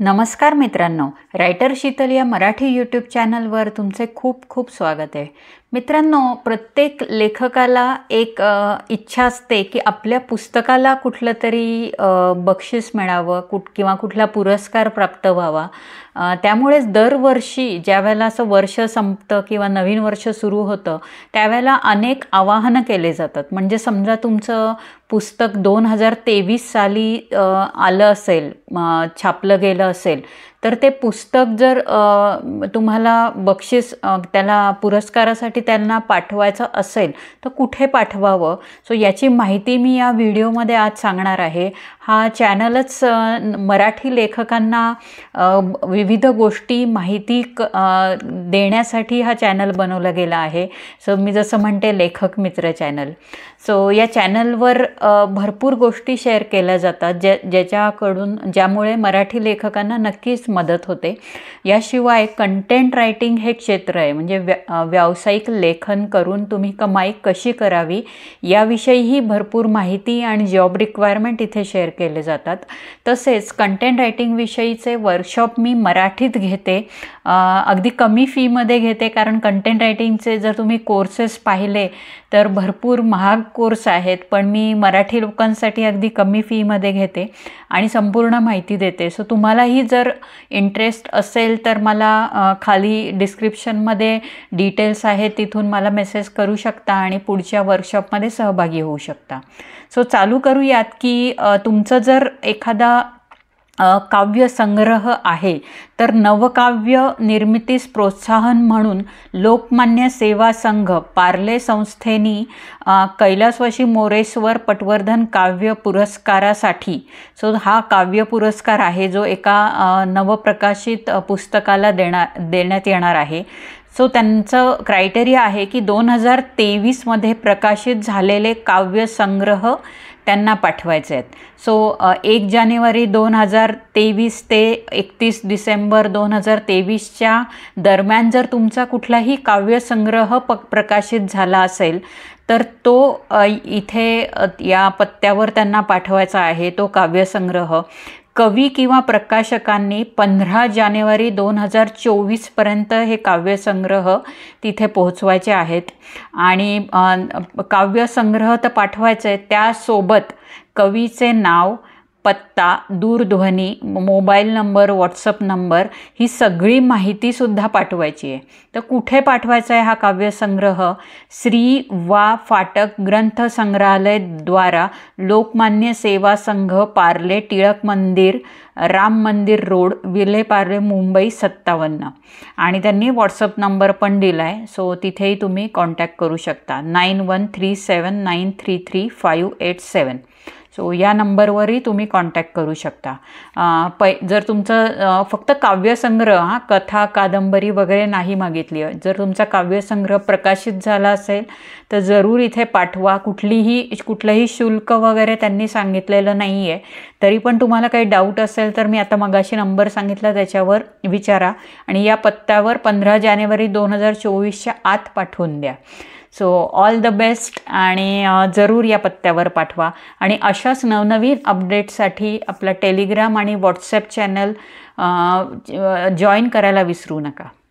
नमस्कार मित्रांनो रायटर शीतल या मराठी यूट्यूब चॅनलवर तुमचे खूप खूप स्वागत आहे मित्रांनो प्रत्येक लेखकाला एक इच्छा असते की आपल्या पुस्तकाला कुठलं तरी बक्षीस मिळावं कुठ किंवा कुठला पुरस्कार प्राप्त व्हावा त्यामुळेच दरवर्षी ज्यावेळेला असं वर्ष संपतं किंवा नवीन वर्ष सुरू होतं त्यावेळेला अनेक आवाहनं केले जातात म्हणजे समजा तुमचं पुस्तक दोन हजार तेवीस साली आलं असेल छापलं गेलं the तर ते पुस्तक जर तुम्हाला बक्षीस त्याला पुरस्कारासाठी त्यांना पाठवायचं असेल तर कुठे पाठवावं सो याची माहिती मी या व्हिडिओमध्ये आज सांगणार आहे हा चॅनलच मराठी लेखकांना विविध गोष्टी माहिती क देण्यासाठी हा चॅनल बनवला गेला आहे सो मी जसं म्हणते लेखक मित्र चॅनल सो या चॅनलवर भरपूर गोष्टी शेअर केल्या जातात ज्या ज्याच्याकडून ज्यामुळे मराठी लेखकांना नक्कीच मदत होते याशिवाय कंटेंट रायटिंग हे क्षेत्र आहे म्हणजे व्या व्यावसायिक लेखन करून तुम्ही कमाई कशी करावी याविषयीही भरपूर माहिती आणि जॉब रिक्वायरमेंट इथे शेअर केले जातात तसेच कंटेंट रायटिंगविषयीचे वर्कशॉप मी मराठीत घेते अगदी कमी फीमध्ये घेते कारण कंटेंट रायटिंगचे जर तुम्ही कोर्सेस पाहिले तर भरपूर महाग कोर्स आहेत पण मी मराठी लोकांसाठी अगदी कमी फीमध्ये घेते आणि संपूर्ण माहिती देते सो तुम्हालाही जर इंटरेस्ट असेल तर मला खाली डिस्क्रिप्शनमध्ये डिटेल्स आहेत तिथून मला मेसेज करू शकता आणि पुढच्या वर्कशॉपमध्ये सहभागी होऊ शकता सो चालू करूयात की तुमचं जर एखादा काव्य काव्यसंग्रह आहे तर नवकाव्य निर्मितीस प्रोत्साहन म्हणून लोकमान्य सेवा संघ पार्ले संस्थेनी कैलासवाशी मोरेश्वर पटवर्धन काव्य पुरस्कारासाठी सो हा काव्य पुरस्कार आहे जो एका नवप्रकाशित पुस्तकाला देणार देण्यात येणार आहे सो त्यांचं क्रायटेरिया आहे की दोन हजार तेवीसमध्ये प्रकाशित झालेले काव्यसंग्रह त्यांना पाठवायचे आहेत सो एक जानेवारी दोन हजार तेवीस ते एकतीस डिसेंबर दोन हजार तेवीसच्या दरम्यान जर तुमचा कुठलाही काव्यसंग्रह प प्रकाशित झाला असेल तर तो इथे या पत्त्यावर त्यांना पाठवायचा आहे तो काव्यसंग्रह कवी किंवा प्रकाशकांनी पंधरा जानेवारी दोन हजार चोवीसपर्यंत हे काव्यसंग्रह तिथे पोहोचवायचे आहेत आणि काव्यसंग्रह तर पाठवायचे त्यासोबत कवीचे नाव पत्ता दूरध्वनी मोबाईल नंबर व्हॉट्सअप नंबर ही सगळी माहितीसुद्धा पाठवायची आहे तर कुठे पाठवायचा आहे हा काव्यसंग्रह श्री वा फाटक ग्रंथ द्वारा लोकमान्य सेवा संघ पार्ले टिळक मंदिर राम मंदिर रोड विले पार्ले मुंबई सत्तावन्न आणि त्यांनी व्हॉट्सअप नंबर पण दिला आहे सो तिथेही तुम्ही कॉन्टॅक्ट करू शकता nine one three seven nine three three five eight seven so या नंबरवरही तुम्ही कॉन्टॅक्ट करू शकता पै जर तुमचं फक्त काव्यसंग्रह हा कथा कादंबरी वगैरे नाही मागितली जर तुमचा काव्यसंग्रह प्रकाशित झाला असेल तर जरूर इथे पाठवा कुठलीही कुठलंही शुल्क वगैरे त्यांनी सांगितलेलं नाही आहे तरी पण तुम्हाला काही डाऊट असेल तर मी आता मगाशी नंबर सांगितला त्याच्यावर विचारा आणि या पत्त्यावर पंधरा जानेवारी दोन हजार चोवीसच्या आत पाठवून द्या सो ऑल द बेस्ट आणि जरूर या पत्त्यावर पाठवा आणि अशाच नवनवीन अपडेटसाठी आपला टेलिग्राम आणि व्हॉट्सॲप चॅनल जॉईन करायला विसरू नका